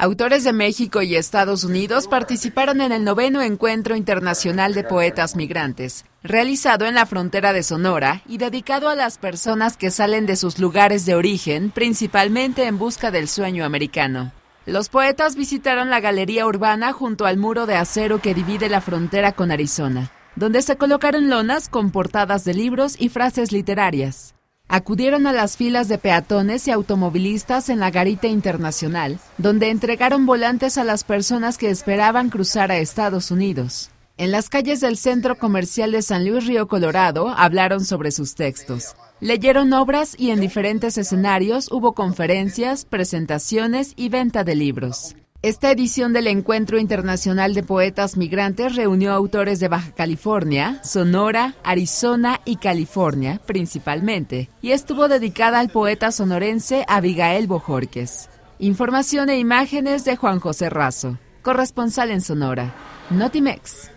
Autores de México y Estados Unidos participaron en el noveno Encuentro Internacional de Poetas Migrantes, realizado en la frontera de Sonora y dedicado a las personas que salen de sus lugares de origen, principalmente en busca del sueño americano. Los poetas visitaron la galería urbana junto al muro de acero que divide la frontera con Arizona, donde se colocaron lonas con portadas de libros y frases literarias acudieron a las filas de peatones y automovilistas en la Garita Internacional, donde entregaron volantes a las personas que esperaban cruzar a Estados Unidos. En las calles del Centro Comercial de San Luis Río Colorado hablaron sobre sus textos. Leyeron obras y en diferentes escenarios hubo conferencias, presentaciones y venta de libros. Esta edición del Encuentro Internacional de Poetas Migrantes reunió autores de Baja California, Sonora, Arizona y California principalmente, y estuvo dedicada al poeta sonorense Abigail Bojorques. Información e imágenes de Juan José Razo, corresponsal en Sonora, Notimex.